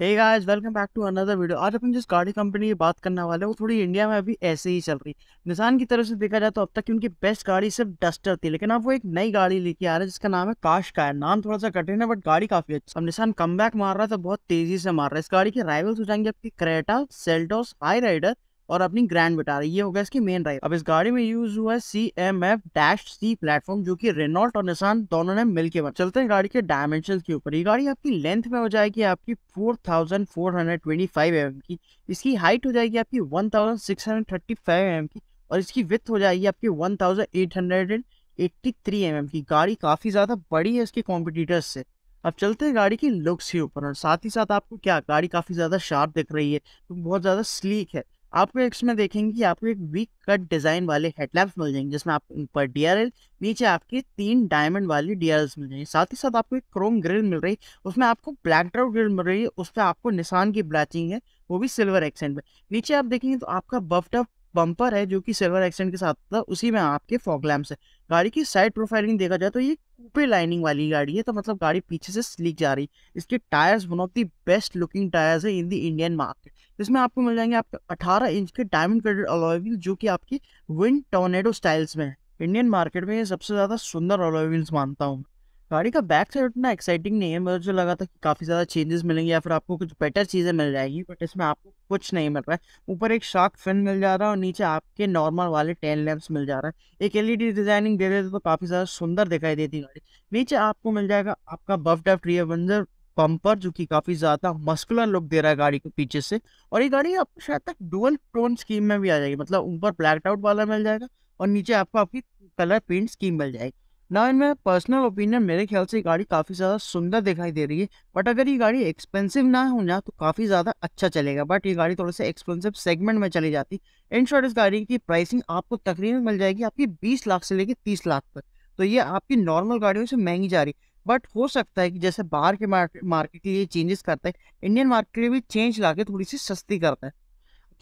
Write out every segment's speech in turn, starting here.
guys welcome back to another video आज अपन जिस गाड़ी कंपनी की बात करने वाले हैं वो थोड़ी इंडिया में अभी ऐसे ही चल रही निशान की तरफ से देखा जाए तो अब तक की उनकी बेस्ट गाड़ी सिर्फ डस्टर थी लेकिन अब वो एक नई गाड़ी लेके आ रहा है जिसका नाम है काश का है नाम थोड़ा सा कठिन है बट गाड़ी काफी अच्छी अब निशान कम मार रहा है तो बहुत तेजी से मार रहा है इस गाड़ी के राइवल्स हो जाएंगे आपकी क्रेटा सेल्टोस हाई राइडर और अपनी ग्रैंड बिटा रही है ये होगा इसकी मेन ड्राइव अब इस गाड़ी में यूज हुआ है C M F dash C platform जो कि रेनोल्ट और निशान दोनों ने मिलकर बना चलते हैं गाड़ी के डायमेंशन के ऊपर ये गाड़ी आपकी लेंथ में हो जाएगी आपकी 4425 एम की इसकी हाइट हो जाएगी आपकी 1635 एम की और इसकी विथ हो जाएगी आपकी 1883 एम की गाड़ी काफ़ी ज़्यादा बड़ी है इसके कॉम्पिटिटर्स से अब चलते हैं गाड़ी की लुक्स के ऊपर और साथ ही साथ आपको क्या गाड़ी काफ़ी ज़्यादा शार्प दिख रही है तो बहुत ज़्यादा स्लीक है आपको इसमें देखेंगे कि आपको एक वीक कट डिजाइन वाले हेडलैम्प मिल जाएंगे जिसमें आप ऊपर डीआरएल नीचे आपके तीन डायमंड वाले डीआरएल्स मिल जाएंगे साथ ही साथ आपको एक क्रोम ग्रिल मिल रही है उसमें आपको ब्लैक ड्राउट ग्रिल मिल रही है उस पर आपको निशान की ब्लैचिंग है वो भी सिल्वर एक्सेंट में नीचे आप देखेंगे तो आपका बफ्ट बंपर बम्पर है जो कि सिल्वर एक्सेंट के साथ था उसी में आपके फॉग लैम्प्स है गाड़ी की साइड प्रोफाइलिंग देखा जाए तो ये कूपे लाइनिंग वाली गाड़ी है तो मतलब गाड़ी पीछे से स्लिक जा रही है इसके tyres one of the best looking tyres है इन द इंडियन मार्केट जिसमें आपको मिल जाएंगे आपके 18 इंच के डायमंड कटेड अलॉयल जो कि आपकी विंड टोर्नेडो स्टाइल्स में है इंडियन मार्केट में ये सबसे ज़्यादा सुंदर अलॉयल्स मानता हूँ गाड़ी का बैक साइड उतना एक्साइटिंग नहीं है मुझे जो लगा था कि काफ़ी ज़्यादा चेंजेस मिलेंगे या फिर आपको कुछ बेटर चीज़ें मिल जाएगी बट इसमें आपको कुछ नहीं मिल रहा है ऊपर एक शार्क फिन मिल जा रहा है और नीचे आपके नॉर्मल वाले टेन लैम्प्स मिल जा रहा है एक एलईडी डिजाइनिंग दे देते तो काफ़ी ज़्यादा सुंदर दिखाई देती गाड़ी नीचे आपको मिल जाएगा आपका बफ डफ रियर विंजर बम्पर जो कि काफी ज्यादा मस्कुलर लुक दे रहा है गाड़ी के पीछे से और ये गाड़ी आपको शायद तक डुअल टोन स्कीम में भी आ जाएगी मतलब ऊपर ब्लैक आउट वाला मिल जाएगा और नीचे आपको आपकी कलर पेंट स्कीम मिल जाएगी ना इनमें पर्सनल ओपिनियन मेरे ख्याल से गाड़ी काफ़ी ज़्यादा सुंदर दिखाई दे रही है बट अगर ये गाड़ी एक्सपेंसिव ना हो ना तो काफ़ी ज़्यादा अच्छा चलेगा बट ये गाड़ी थोड़े से एक्सपेंसिव सेगमेंट में चली जाती इन शॉर्ट इस गाड़ी की प्राइसिंग आपको तकरीबन मिल जाएगी आपकी बीस लाख से लेकर तीस लाख तक तो ये आपकी नॉर्मल गाड़ियों से महंगी जा रही है बट हो सकता है कि जैसे बाहर के मार्केट के लिए चेंजेस करता है इंडियन मार्केट में लिए भी चेंज ला के थोड़ी सी सस्ती करता है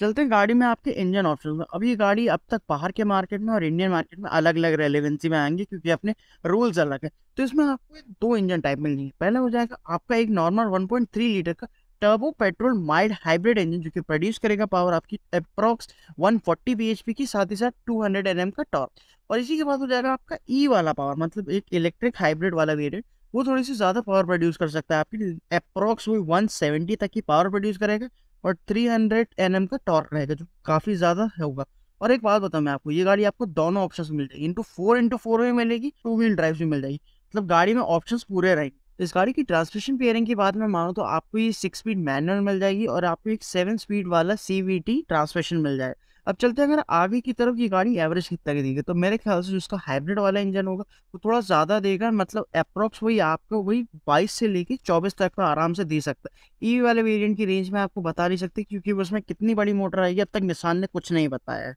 चलते हैं गाड़ी में आपके इंजन ऑप्शन में अब ये गाड़ी अब तक बाहर के मार्केट में और इंडियन मार्केट में अलग अलग रेलिवेंसी में आएंगे क्योंकि अपने रूल्स अलग है तो इसमें आपको दो इंजन टाइप मिल जाएंगे पहला हो जाएगा आपका एक नॉर्मल वन लीटर का turbo petrol mild hybrid engine जो कि प्रोड्यूस करेगा पावर आपकी अप्रॉक्स 140 फोर्टी बी एच पी की साथ ही साथ टू हंड्रेड एन एम का टॉर्क और इसी के बाद हो जाएगा आपका ई e वाला पावर मतलब एक इलेक्ट्रिक हाइब्रिड वाला वेरिएंट वो थोड़ी सी ज़्यादा पावर प्रोड्यूस कर सकता है आपकी अप्रॉक्स वही सेवेंटी तक की पावर प्रोड्यूस करेगा और थ्री हंड्रेड एन एम का टॉर्क रहेगा जो काफ़ी ज़्यादा होगा और एक बात बताऊँ मैं आपको ये गाड़ी आपको दोनों ऑप्शन मिल जाएगी इंटू फोर इंटू फोर में मिलेगी टू व्हील ड्राइव भी मिल जाएगी मतलब गाड़ी में ऑप्शन पूरे रहेंगे तो इस गाड़ी की ट्रांसमिशन पेयरिंग की बात में मानो तो आपको ये सिक्स स्पीड मैनुअल मिल जाएगी और आपको एक सेवन स्पीड वाला सी वी टी ट्रांसमिशन मिल जाए अब चलते हैं अगर आगे की तरफ ये गाड़ी एवरेज कितना की देगी तो मेरे ख्याल से जिसका हाइब्रिड वाला इंजन होगा वो थोड़ा ज़्यादा देगा मतलब अप्रोक्स वही आपको वही बाईस से लेके चौबीस तक का आराम से दे सकता है ई e वाले वेरियंट की रेंज में आपको बता नहीं सकते क्योंकि उसमें कितनी बड़ी मोटर आएगी अब तक निशान ने कुछ नहीं बताया है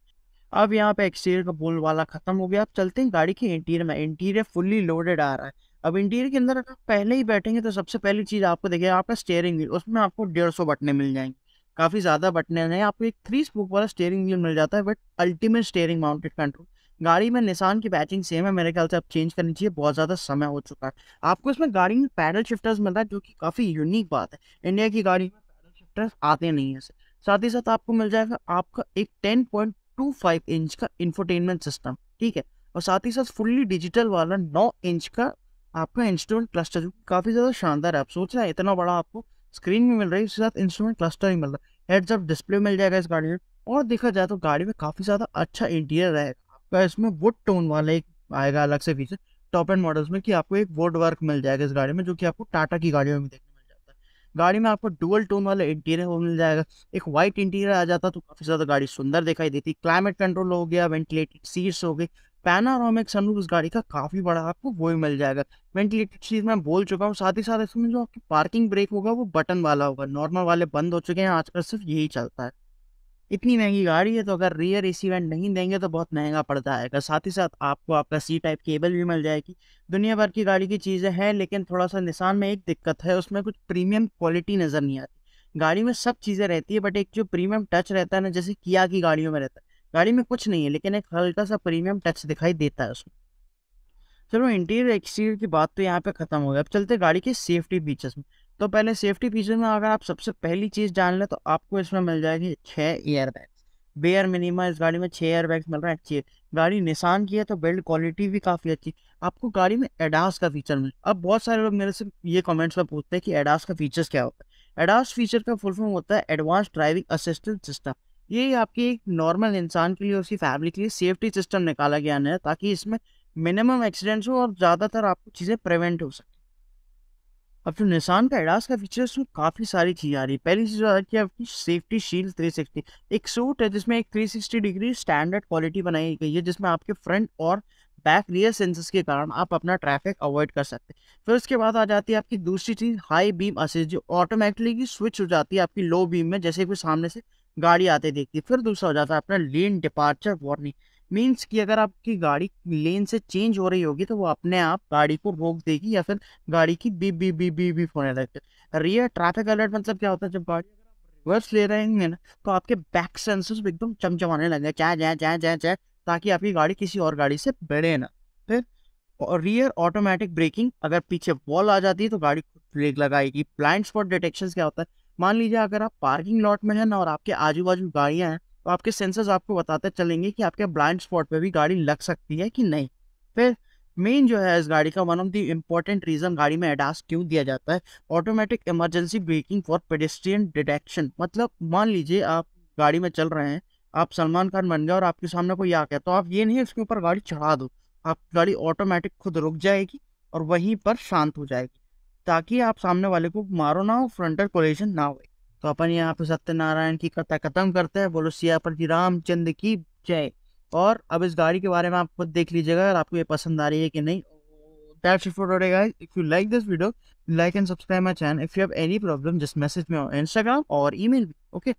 अब यहाँ पे एक्सटीरियर का बोल वाला खत्म हो गया अब चलते हैं गाड़ी के इंटीरियर में इंटीरियर फुल्ली लोडेड आ रहा है अब इंटीरियर के अंदर अगर पहले ही बैठेंगे तो सबसे पहली चीज़ आपको देखिए आपका स्टेयरिंग व्हील उसमें आपको डेढ़ सौ बटने मिल जाएंगे काफ़ी ज़्यादा बटने हैं आपको एक थ्री स्पोक वाला स्टेयरिंग व्हील मिल जाता है but ultimate steering mounted control गाड़ी में निशान की बैचिंग सेम है मेरे ख्याल से आप चेंज करनी चाहिए बहुत ज़्यादा समय हो चुका है आपको इसमें गाड़ी में पैडल शिफ्टर्स मिलता है जो कि काफ़ी यूनिक बात है इंडिया की गाड़ी में पैडल शिफ्टर्स आते नहीं हैं साथ ही साथ आपको मिल जाएगा आपका एक ten point two five inch का इंफोटेनमेंट सिस्टम ठीक है और साथ ही साथ फुल्ली डिजिटल वाला नौ इंच का आपका इंस्ट्रूमेंट क्लस्टर जो काफ़ी ज़्यादा शानदार है आप सोच रहे हैं इतना बड़ा आपको स्क्रीन भी मिल रही है उसके साथ इंस्ट्रूमेंट क्लस्टर भी मिल रहा है हेड्स अप डिस्प्ले मिल जाएगा इस गाड़ी में और देखा जाए तो गाड़ी में काफ़ी ज़्यादा अच्छा इंटीरियर रहेगा आपका इसमें वुड टोन वाला एक आएगा अलग से फीचर टॉप एंड मॉडल्स में कि आपको एक वुड वर्क मिल जाएगा इस गाड़ी में जो कि आपको टाटा की गाड़ियों में देखने मिल जाता है गाड़ी में आपको डुअल टोन वाला इंटीरियर वो मिल जाएगा एक वाइट इंटीरियर आ जाता तो काफ़ी ज़्यादा गाड़ी सुंदर दिखाई देती क्लाइमेट कंट्रोल हो गया वेंटिलेटेड सीट्स हो गई पैनारोमिक सनरूफ उस गाड़ी का काफ़ी बड़ा आपको वो ही मिल जाएगा वेंटिलेटेड चीज़ मैं बोल चुका हूँ साथ ही साथ इसमें जो आपकी पार्किंग ब्रेक होगा वो बटन वाला होगा नॉर्मल वाले बंद हो चुके हैं आजकल सिर्फ यही चलता है इतनी महंगी गाड़ी है तो अगर रियर ए सी वेंट नहीं देंगे तो बहुत महंगा पड़ता जाएगा साथ ही साथ आपको आपका सी टाइप केबल भी मिल जाएगी दुनिया भर की गाड़ी की चीज़ें हैं लेकिन थोड़ा सा निशान में एक दिक्कत है उसमें कुछ प्रीमियम क्वालिटी नज़र नहीं आती गाड़ी में सब चीज़ें रहती है बट एक जो प्रीमियम टच रहता है ना जैसे किया की गाड़ियों में रहता है गाड़ी में कुछ नहीं है लेकिन एक हल्का सा प्रीमियम टच दिखाई देता है उसमें चलो इंटीरियर एक्सटीरियर की बात तो यहाँ पे खत्म हो गई अब चलते गाड़ी के सेफ्टी फीचर्स में तो पहले सेफ्टी फीचर में अगर आप सबसे पहली चीज़ जान लें तो आपको इसमें मिल जाएगी छः एयर बैग बेयर मिनिमा इस गाड़ी में छः एयर बैग्स मिल रहा है अच्छी गाड़ी निशान की है तो बिल्ड क्वालिटी भी काफ़ी अच्छी आपको गाड़ी में एडास का फीचर मिल अब बहुत सारे लोग मेरे से ये कमेंट्स में पूछते हैं कि एडास का फीचर्स क्या होता है एडास फीचर का फुल फॉर्म होता है एडवांस ड्राइविंग असिस्टेंट सिस्टम ये आपकी एक नॉर्मल इंसान के लिए उसकी फैमिली के लिए सेफ्टी सिस्टम निकाला गया है ताकि इसमें मिनिमम एक्सीडेंट्स हो और ज़्यादातर आपको चीज़ें प्रिवेंट हो सके अब जो निशान का एडास का फीचर उसमें काफ़ी सारी चीज़ें आ रही है पहली चीज़ आ रही है आपकी सेफ्टी शील्ड सिक्सटी एक सूट है जिसमें एक three sixty degree standard quality बनाई गई है जिसमें आपके फ्रंट और बैक रियर सेंसर्स के कारण आप अपना ट्रैफिक अवॉइड कर सकते हैं फिर उसके बाद आ जाती है आपकी दूसरी चीज़ हाई बीम असिस्ट जो ऑटोमेटिकली स्विच हो जाती है आपकी लो बीम में जैसे कोई सामने से गाड़ी आते देखती फिर दूसरा हो जाता है अपना लेन डिपार्चर वार्निंग मीन्स कि अगर आपकी गाड़ी लेन से चेंज हो रही होगी तो वो अपने आप गाड़ी को रोक देगी या फिर गाड़ी की beep beep beep beep beep होने लगती है रियर ट्रैफिक अलर्ट मतलब क्या होता है जब गाड़ी वर्स ले रहे हैं ना तो आपके बैक सेंसर्स एकदम चमचमाने लगे चाहे चाह चाह चाह चाह ताकि आपकी गाड़ी किसी और गाड़ी से बढ़े ना फिर रियर ऑटोमेटिक ब्रेकिंग अगर पीछे वॉल आ जाती है तो गाड़ी ब्रेक लगाएगी ब्लाइंड स्पॉट डिटेक्शन क्या होता है मान लीजिए अगर आप पार्किंग लॉट में हैं और आपके आजू बाजू गाड़ियाँ हैं तो आपके सेंसर्स आपको बताते चलेंगे कि आपके ब्लाइंड स्पॉट पे भी गाड़ी लग सकती है कि नहीं फिर मेन जो है इस गाड़ी का one of the important reason गाड़ी में एडास क्यों दिया जाता है automatic emergency braking for pedestrian detection मतलब मान लीजिए आप गाड़ी में चल रहे हैं आप सलमान खान बन गए और आपके सामने कोई आ गया तो आप ये नहीं उसके ऊपर गाड़ी चढ़ा दो आप गाड़ी ऑटोमेटिक खुद रुक जाएगी और वहीं पर शांत हो जाएगी ताकि आप सामने वाले को मारो ना हो फ्रंटल कोलेशन ना हो तो अपन यहाँ पे सत्यनारायण की कथा खत्म करते हैं बोलो सियापति रामचंद्र की जय और अब इस गाड़ी के बारे में आप खुद देख लीजिएगा अगर आपको ये पसंद आ रही है कि नहीं that's it for if you like this video like and subscribe my channel if you have any problem just message me Instagram और ईमेल ओके